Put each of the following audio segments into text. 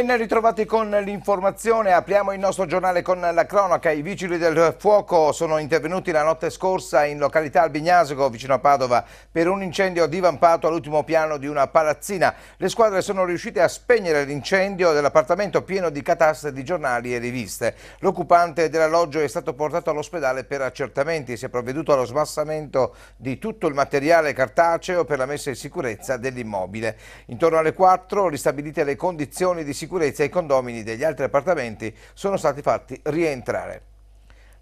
Ben ritrovati con l'informazione, apriamo il nostro giornale con la cronaca. I vigili del fuoco sono intervenuti la notte scorsa in località Albignasico, vicino a Padova, per un incendio divampato all'ultimo piano di una palazzina. Le squadre sono riuscite a spegnere l'incendio dell'appartamento pieno di cataste di giornali e riviste. L'occupante dell'alloggio è stato portato all'ospedale per accertamenti. Si è provveduto allo smassamento di tutto il materiale cartaceo per la messa in sicurezza dell'immobile. Intorno alle 4 ristabilite le condizioni di sicurezza sicurezza i condomini degli altri appartamenti sono stati fatti rientrare.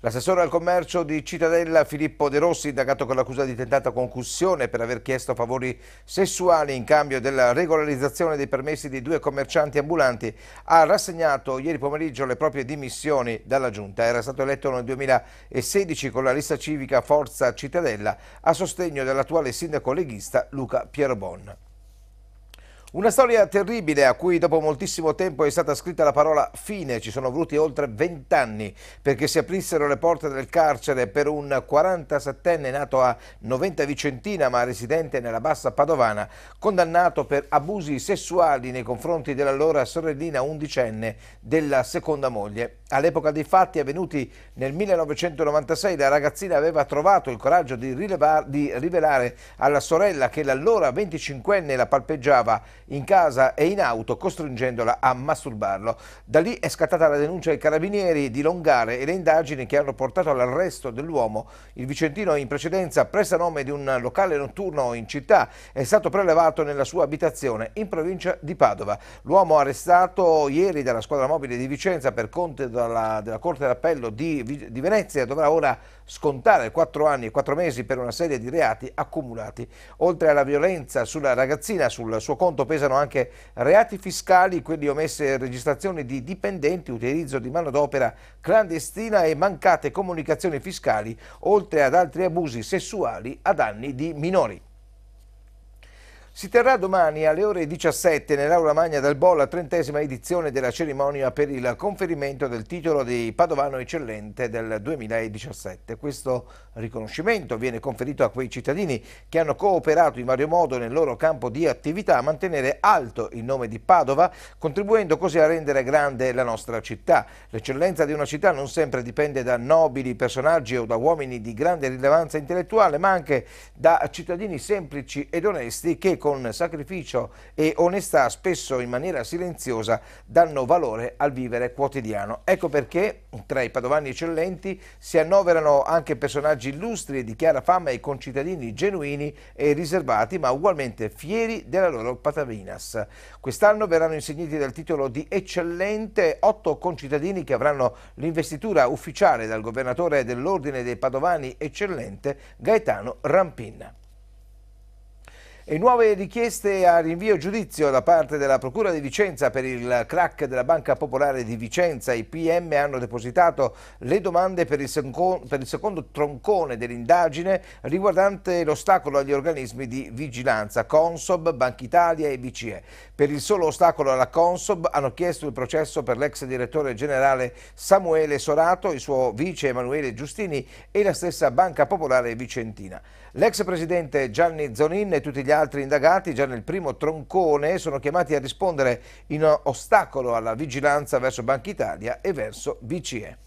L'assessore al commercio di Cittadella Filippo De Rossi, indagato con l'accusa di tentata concussione per aver chiesto favori sessuali in cambio della regolarizzazione dei permessi di due commercianti ambulanti, ha rassegnato ieri pomeriggio le proprie dimissioni dalla Giunta. Era stato eletto nel 2016 con la lista civica Forza Cittadella a sostegno dell'attuale sindaco leghista Luca Pierobon. Una storia terribile a cui dopo moltissimo tempo è stata scritta la parola fine. Ci sono voluti oltre vent'anni perché si aprissero le porte del carcere per un 47enne nato a Noventa Vicentina ma residente nella Bassa Padovana, condannato per abusi sessuali nei confronti dell'allora sorellina undicenne della seconda moglie. All'epoca dei fatti avvenuti nel 1996 la ragazzina aveva trovato il coraggio di, di rivelare alla sorella che l'allora 25enne la palpeggiava in casa e in auto costringendola a masturbarlo. Da lì è scattata la denuncia ai carabinieri di Longare e le indagini che hanno portato all'arresto dell'uomo. Il vicentino in precedenza, presa nome di un locale notturno in città, è stato prelevato nella sua abitazione in provincia di Padova. L'uomo arrestato ieri dalla squadra mobile di Vicenza per conto della, della Corte d'Appello di, di Venezia dovrà ora scontare 4 anni e 4 mesi per una serie di reati accumulati. Oltre alla violenza sulla ragazzina, sul suo conto pesano anche reati fiscali, quelli omesse registrazioni di dipendenti, utilizzo di manodopera clandestina e mancate comunicazioni fiscali, oltre ad altri abusi sessuali a danni di minori. Si terrà domani alle ore 17 nell'Aula Magna del Bo la trentesima edizione della cerimonia per il conferimento del titolo di Padovano Eccellente del 2017. Questo riconoscimento viene conferito a quei cittadini che hanno cooperato in vario modo nel loro campo di attività a mantenere alto il nome di Padova, contribuendo così a rendere grande la nostra città. L'eccellenza di una città non sempre dipende da nobili personaggi o da uomini di grande rilevanza intellettuale, ma anche da cittadini semplici ed onesti che con con sacrificio e onestà, spesso in maniera silenziosa, danno valore al vivere quotidiano. Ecco perché tra i padovani eccellenti si annoverano anche personaggi illustri e di chiara fama e concittadini genuini e riservati, ma ugualmente fieri della loro patavinas. Quest'anno verranno insegnati dal titolo di eccellente otto concittadini che avranno l'investitura ufficiale dal governatore dell'Ordine dei Padovani eccellente Gaetano Rampin. E nuove richieste a rinvio giudizio da parte della Procura di Vicenza per il crack della Banca Popolare di Vicenza. I PM hanno depositato le domande per il, secondo, per il secondo troncone dell'indagine riguardante l'ostacolo agli organismi di vigilanza Consob, Banca Italia e BCE. Per il solo ostacolo alla Consob hanno chiesto il processo per l'ex direttore generale Samuele Sorato, il suo vice Emanuele Giustini e la stessa Banca Popolare Vicentina. L'ex presidente Gianni Zonin e tutti gli altri indagati già nel primo troncone sono chiamati a rispondere in ostacolo alla vigilanza verso Banca Italia e verso BCE.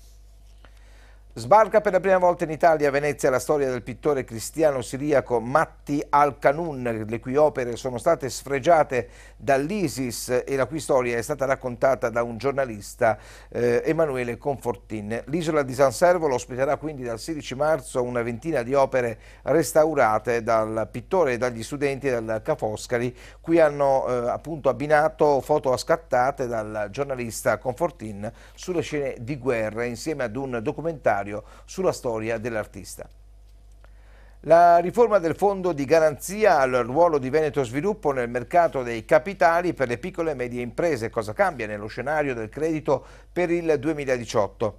Sbarca per la prima volta in Italia a Venezia la storia del pittore cristiano siriaco Matti Al-Kanun, le cui opere sono state sfregiate dall'ISIS e la cui storia è stata raccontata da un giornalista eh, Emanuele Confortin. L'isola di San Servolo ospiterà quindi dal 16 marzo una ventina di opere restaurate dal pittore e dagli studenti del Ca' Foscari, cui hanno eh, appunto abbinato foto scattate dal giornalista Confortin sulle scene di guerra insieme ad un documentario documentario sulla storia dell'artista. La riforma del fondo di garanzia al ruolo di Veneto Sviluppo nel mercato dei capitali per le piccole e medie imprese, cosa cambia nello scenario del credito per il 2018?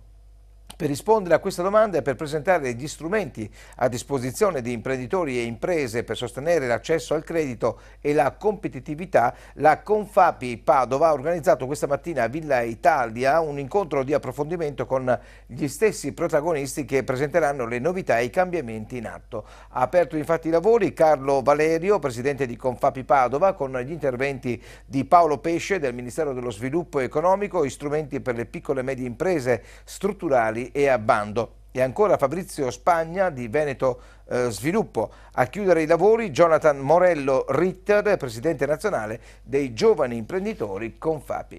Per rispondere a questa domanda e per presentare gli strumenti a disposizione di imprenditori e imprese per sostenere l'accesso al credito e la competitività, la Confapi Padova ha organizzato questa mattina a Villa Italia un incontro di approfondimento con gli stessi protagonisti che presenteranno le novità e i cambiamenti in atto. Ha aperto infatti i lavori Carlo Valerio, presidente di Confapi Padova, con gli interventi di Paolo Pesce del Ministero dello Sviluppo Economico, strumenti per le piccole e medie imprese strutturali affari e a bando. E ancora Fabrizio Spagna di Veneto eh, Sviluppo. A chiudere i lavori Jonathan Morello Ritter, presidente nazionale dei giovani imprenditori Confapi.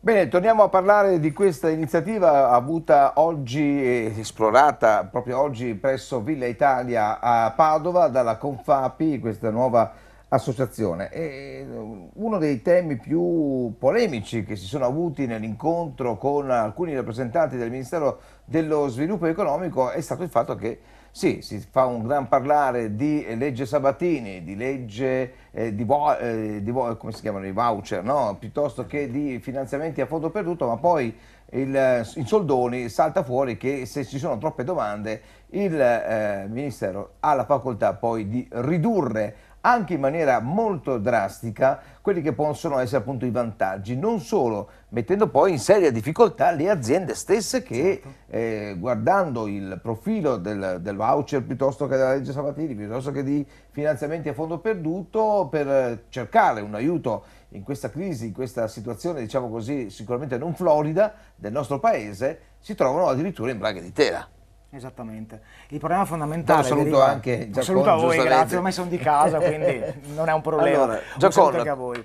Bene, torniamo a parlare di questa iniziativa avuta oggi, esplorata proprio oggi presso Villa Italia a Padova dalla Confapi, questa nuova associazione. E eh, uno dei temi più polemici che si sono avuti nell'incontro con alcuni rappresentanti del Ministero dello Sviluppo Economico è stato il fatto che sì, si fa un gran parlare di legge Sabatini, di legge eh, di, vo- eh, di vo- come si chiamano i voucher, no? piuttosto che di finanziamenti a fondo perduto, ma poi il, eh, in soldoni salta fuori che se ci sono troppe domande il eh, Ministero ha la facoltà poi di ridurre anche in maniera molto drastica quelli che possono essere appunto i vantaggi, non solo mettendo poi in seria difficoltà le aziende stesse che certo. eh, guardando il profilo del, del, voucher piuttosto che della legge Sabatini, piuttosto che di finanziamenti a fondo perduto per cercare un aiuto in questa crisi, in questa situazione diciamo così sicuramente non florida del nostro paese, si trovano addirittura in braghe di tela. Esattamente. Il problema fondamentale... Dai, saluto deriva... anche Giacomo. Saluto a voi, grazie, ormai sono di casa, quindi non è un problema. Allora, Giacomo. anche a voi.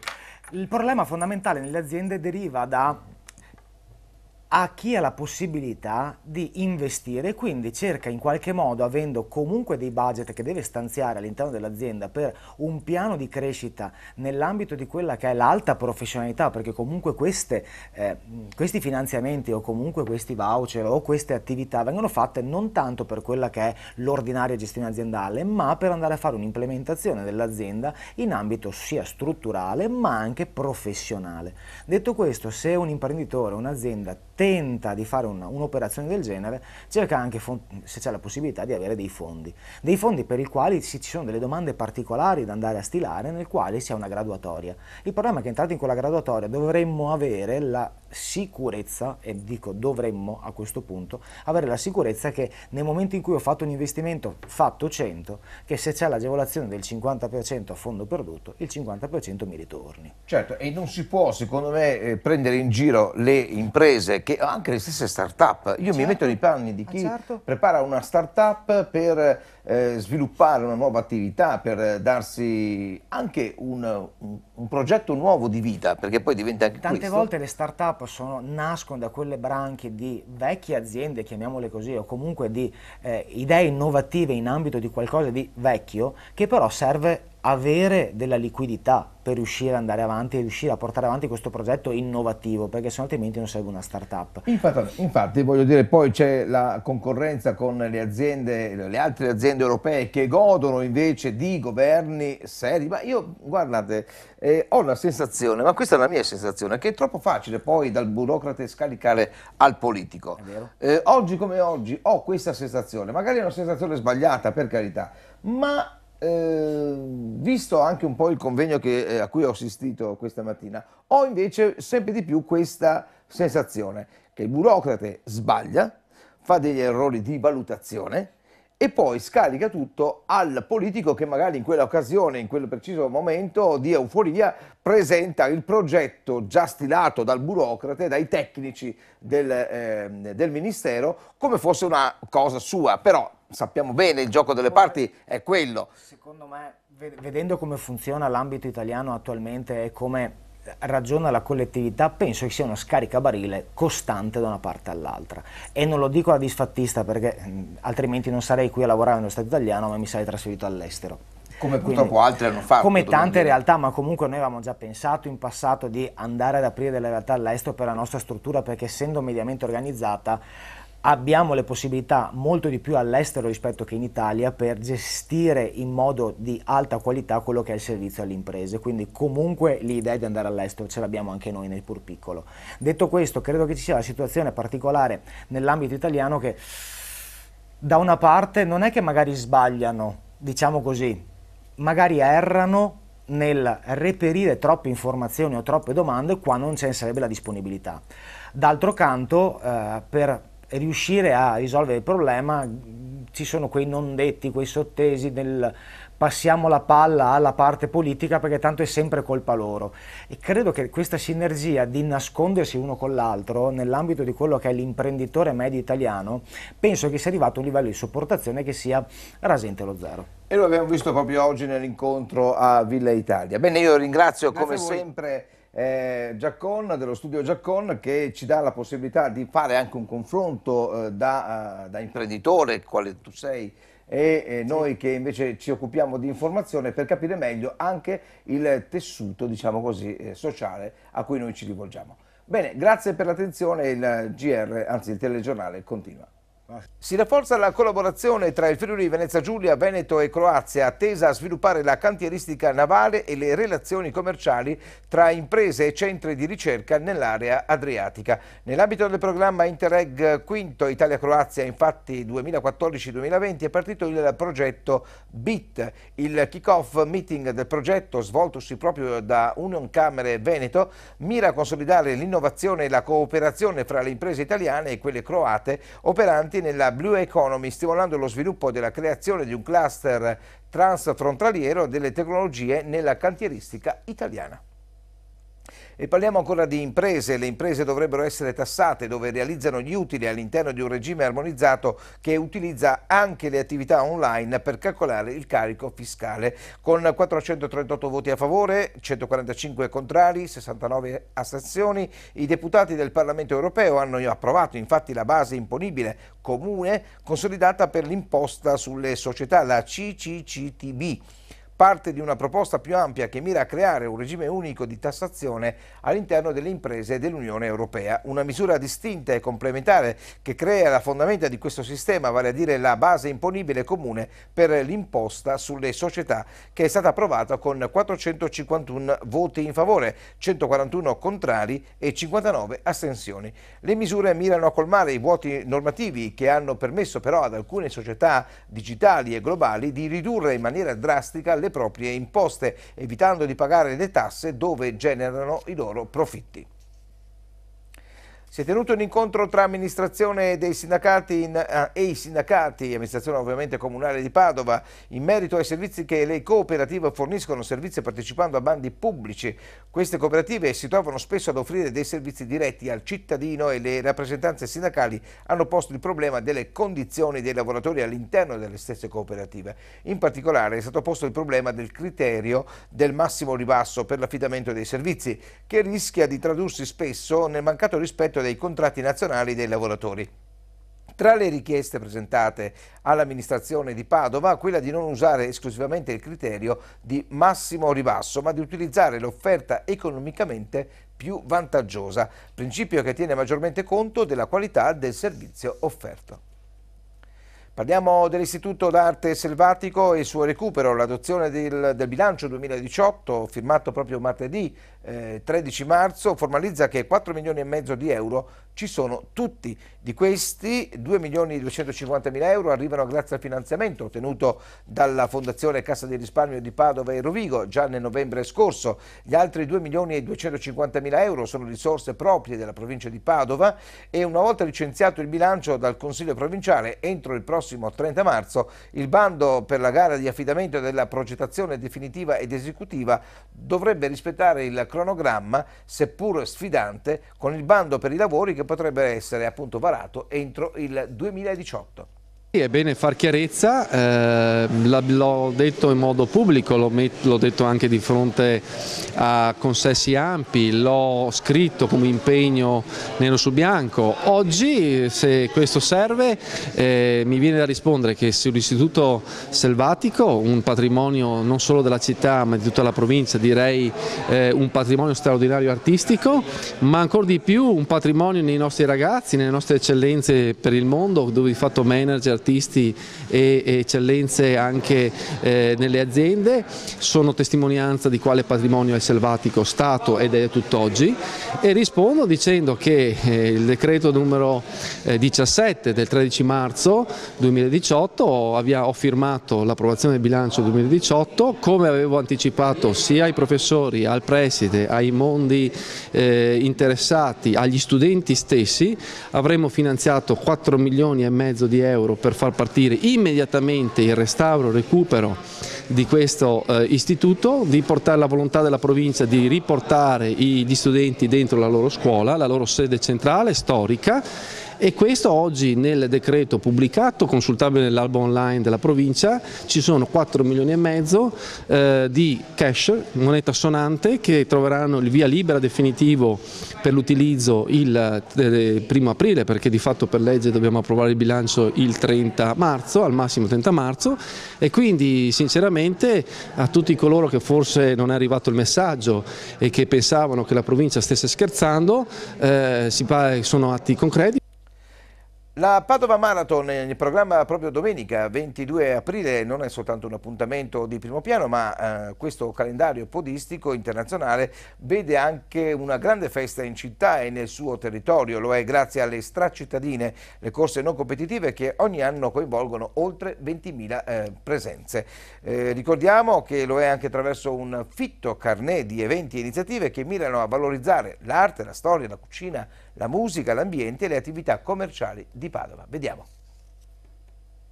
Il problema fondamentale nelle aziende deriva da a chi ha la possibilità di investire quindi cerca in qualche modo, avendo comunque dei budget che deve stanziare all'interno dell'azienda per un piano di crescita nell'ambito di quella che è l'alta professionalità, perché comunque queste, eh, questi finanziamenti o comunque questi voucher o queste attività vengono fatte non tanto per quella che è l'ordinaria gestione aziendale, ma per andare a fare un'implementazione dell'azienda in ambito sia strutturale ma anche professionale. Detto questo, se un imprenditore, un'azienda tenta di fare un'operazione del genere, cerca anche, se c'è la possibilità, di avere dei fondi. Dei fondi per i quali ci sono delle domande particolari da andare a stilare, nel quale si ha una graduatoria. Il problema è che entrati in quella graduatoria dovremmo avere la sicurezza, e dico dovremmo a questo punto, avere la sicurezza che nel momento in cui ho fatto un investimento, fatto 100, che se c'è l'agevolazione del 50% a fondo perduto, il 50% mi ritorni. Certo, e non si può, secondo me, eh, prendere in giro le imprese che che anche le stesse start-up. Io certo. mi metto certo. nei panni di eh, chi certo. prepara una start-up per eh, sviluppare una nuova attività, per darsi anche un, un, un, progetto nuovo di vita, perché poi diventa anche Tante questo. volte le start-up nascono da quelle branche di vecchie aziende, chiamiamole così, o comunque di eh, idee innovative in ambito di qualcosa di vecchio, che però serve avere della liquidità per riuscire ad andare avanti e riuscire a portare avanti questo progetto innovativo, perché sennò altrimenti non serve una start-up. Infatti, infatti, voglio dire, poi c'è la concorrenza con le aziende, le altre aziende aziende europee che godono invece di governi seri, ma io guardate, eh, ho la sensazione, ma questa è la mia sensazione, che è troppo facile poi dal burocrate scaricare al politico. Eh, oggi come oggi ho questa sensazione, magari è una sensazione sbagliata per carità, ma eh, visto anche un po' il convegno che, eh, a cui ho assistito questa mattina, ho invece sempre di più questa sensazione che il burocrate sbaglia, fa degli errori di valutazione, e poi scarica tutto al politico che magari in quella occasione, in quel preciso momento di euforia, presenta il progetto già stilato dal burocrate, dai tecnici del, eh, del ministero, come fosse una cosa sua. Però sappiamo bene, il gioco delle parti è quello. Secondo me, vedendo come funziona l'ambito italiano attualmente e come ragiona la collettività penso che sia uno scaricabarile costante da una parte all'altra e non lo dico da disfattista perché mm, altrimenti non sarei qui a lavorare nello Stato italiano ma mi sarei trasferito all'estero come purtroppo Quindi, altri hanno fatto. Come tante realtà, ma comunque noi avevamo già pensato in passato di andare ad aprire delle realtà all'estero per la nostra struttura, perché essendo mediamente organizzata abbiamo le possibilità molto di più all'estero rispetto che in Italia per gestire in modo di alta qualità quello che è il servizio alle imprese, quindi comunque l'idea di andare all'estero ce l'abbiamo anche noi nel pur piccolo. Detto questo, credo che ci sia la situazione particolare nell'ambito italiano che da una parte non è che magari sbagliano, diciamo così, magari errano nel reperire troppe informazioni o troppe domande qua non ce ne sarebbe la disponibilità. D'altro canto, eh, per riuscire a risolvere il problema ci sono quei non detti, quei sottesi del passiamo la palla alla parte politica perché tanto è sempre colpa loro. E credo che questa sinergia di nascondersi uno con l'altro nell'ambito di quello che è l'imprenditore medio italiano, penso che sia arrivato a un livello di sopportazione che sia rasente lo zero. E lo abbiamo visto proprio oggi nell'incontro a Villa Italia. Bene, io ringrazio come sempre eh, Giaccon, dello studio Giaccon, che ci dà la possibilità di fare anche un confronto eh, da, eh, da, imprenditore, quale tu sei, e eh, noi sì. che invece ci occupiamo di informazione per capire meglio anche il tessuto, diciamo così, eh, sociale a cui noi ci rivolgiamo. Bene, grazie per l'attenzione, il GR, anzi il telegiornale continua. Si rafforza la collaborazione tra il Friuli Venezia Giulia, Veneto e Croazia, attesa a sviluppare la cantieristica navale e le relazioni commerciali tra imprese e centri di ricerca nell'area adriatica. Nell'ambito del programma Interreg V Italia-Croazia, infatti 2014-2020, è partito il progetto BIT, il kick-off meeting del progetto svoltosi proprio da Union Camere Veneto, mira a consolidare l'innovazione e la cooperazione fra le imprese italiane e quelle croate operanti presenti nella Blue Economy, stimolando lo sviluppo della creazione di un cluster transfrontaliero delle tecnologie nella cantieristica italiana. E parliamo ancora di imprese, le imprese dovrebbero essere tassate dove realizzano gli utili all'interno di un regime armonizzato che utilizza anche le attività online per calcolare il carico fiscale. Con 438 voti a favore, 145 contrari, 69 astensioni, i deputati del Parlamento europeo hanno approvato infatti la base imponibile comune consolidata per l'imposta sulle società, la CCCTB parte di una proposta più ampia che mira a creare un regime unico di tassazione all'interno delle imprese dell'Unione Europea. Una misura distinta e complementare che crea la fondamenta di questo sistema, vale a dire la base imponibile comune per l'imposta sulle società, che è stata approvata con 451 voti in favore, 141 contrari e 59 astensioni. Le misure mirano a colmare i vuoti normativi che hanno permesso però ad alcune società digitali e globali di ridurre in maniera drastica le le proprie imposte, evitando di pagare le tasse dove generano i loro profitti. Si è tenuto un incontro tra amministrazione dei sindacati in, eh, e i sindacati, amministrazione ovviamente comunale di Padova, in merito ai servizi che le cooperative forniscono, servizi partecipando a bandi pubblici. Queste cooperative si trovano spesso ad offrire dei servizi diretti al cittadino e le rappresentanze sindacali hanno posto il problema delle condizioni dei lavoratori all'interno delle stesse cooperative. In particolare è stato posto il problema del criterio del massimo ribasso per l'affidamento dei servizi, che rischia di tradursi spesso nel mancato rispetto rispetto dei contratti nazionali dei lavoratori. Tra le richieste presentate all'amministrazione di Padova, quella di non usare esclusivamente il criterio di massimo ribasso, ma di utilizzare l'offerta economicamente più vantaggiosa, principio che tiene maggiormente conto della qualità del servizio offerto. Parliamo dell'Istituto d'Arte Selvatico e il suo recupero, l'adozione del, del, bilancio 2018 firmato proprio martedì eh, 13 marzo formalizza che 4 milioni e mezzo di euro ci sono tutti. Di questi 2 milioni e 250 mila euro arrivano grazie al finanziamento ottenuto dalla Fondazione Cassa di Risparmio di Padova e Rovigo già nel novembre scorso. Gli altri 2 milioni e 250 mila euro sono risorse proprie della provincia di Padova e una volta licenziato il bilancio dal Consiglio provinciale entro il prossimo 30 marzo il bando per la gara di affidamento della progettazione definitiva ed esecutiva dovrebbe rispettare il cronogramma, seppur sfidante, con il bando per i lavori che potrebbe essere appunto varato entro il 2018. È bene far chiarezza, eh, l'ho detto in modo pubblico, l'ho detto anche di fronte a consessi ampi, l'ho scritto come impegno nero su bianco. Oggi se questo serve eh, mi viene da rispondere che sull'istituto selvatico, un patrimonio non solo della città ma di tutta la provincia, direi eh, un patrimonio straordinario artistico, ma ancora di più un patrimonio nei nostri ragazzi, nelle nostre eccellenze per il mondo dove di fatto manager artisti e eccellenze anche eh, nelle aziende, sono testimonianza di quale patrimonio è selvatico stato ed è tutt'oggi e rispondo dicendo che eh, il decreto numero 17 eh, del 13 marzo 2018 ho firmato l'approvazione del bilancio 2018 come avevo anticipato sia ai professori, al preside, ai mondi interessati, agli studenti stessi avremmo finanziato 4 milioni e mezzo di euro per per far partire immediatamente il restauro, il recupero di questo eh, istituto, di portare la volontà della provincia di riportare i, gli studenti dentro la loro scuola, la loro sede centrale storica e questo oggi nel decreto pubblicato, consultabile nell'albo online della provincia, ci sono 4 milioni e mezzo eh, di cash, moneta sonante, che troveranno il via libera definitivo per l'utilizzo il eh, primo aprile, perché di fatto per legge dobbiamo approvare il bilancio il 30 marzo, al massimo 30 marzo, e quindi sinceramente a tutti coloro che forse non è arrivato il messaggio e che pensavano che la provincia stesse scherzando, eh, sono atti concreti. La Padova Marathon in eh, programma proprio domenica 22 aprile non è soltanto un appuntamento di primo piano ma eh, questo calendario podistico internazionale vede anche una grande festa in città e nel suo territorio, lo è grazie alle stracittadine, le corse non competitive che ogni anno coinvolgono oltre 20.000 eh, presenze. Eh, ricordiamo che lo è anche attraverso un fitto carnet di eventi e iniziative che mirano a valorizzare l'arte, la storia, la cucina, la musica, l'ambiente e le attività commerciali di Padova. Vediamo.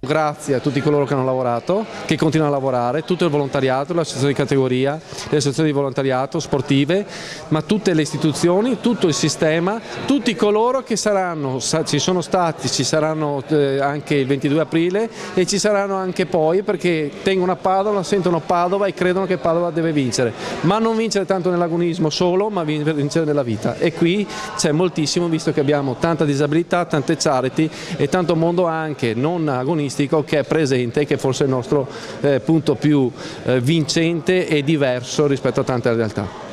Grazie a tutti coloro che hanno lavorato, che continuano a lavorare, tutto il volontariato, l'associazione di categoria, le associazioni di volontariato sportive, ma tutte le istituzioni, tutto il sistema, tutti coloro che saranno, ci sono stati, ci saranno eh, anche il 22 aprile e ci saranno anche poi perché tengono a Padova, sentono Padova e credono che Padova deve vincere, ma non vincere tanto nell'agonismo solo, ma vincere nella vita e qui c'è moltissimo visto che abbiamo tanta disabilità, tante charity e tanto mondo anche non agonista agonistico che è presente e che forse è il nostro eh, punto più eh, vincente e diverso rispetto a tante realtà.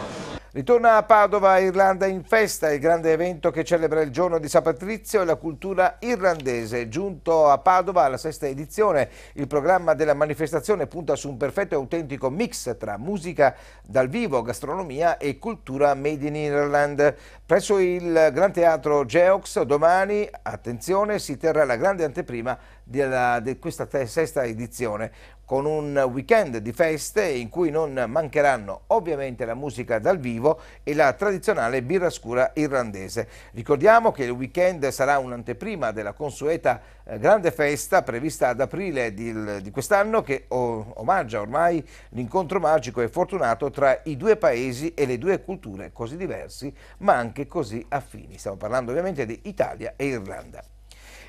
Ritorna a Padova, Irlanda in festa, il grande evento che celebra il giorno di San Patrizio e la cultura irlandese. Giunto a Padova alla sesta edizione, il programma della manifestazione punta su un perfetto e autentico mix tra musica dal vivo, gastronomia e cultura made in Ireland. Presso il Gran Teatro Geox domani, attenzione, si terrà la grande anteprima della, di questa sesta edizione con un weekend di feste in cui non mancheranno ovviamente la musica dal vivo e la tradizionale birra scura irlandese. Ricordiamo che il weekend sarà un'anteprima della consueta eh, grande festa prevista ad aprile di, di quest'anno che omaggia ormai l'incontro magico e fortunato tra i due paesi e le due culture così diversi ma anche così affini. Stiamo parlando ovviamente di Italia e Irlanda.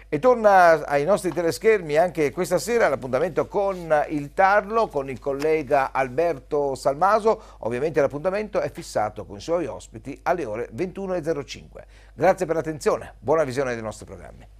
E torna ai nostri teleschermi anche questa sera l'appuntamento con il Tarlo, con il collega Alberto Salmaso. Ovviamente l'appuntamento è fissato con i suoi ospiti alle ore 21.05. Grazie per l'attenzione, buona visione dei nostri programmi.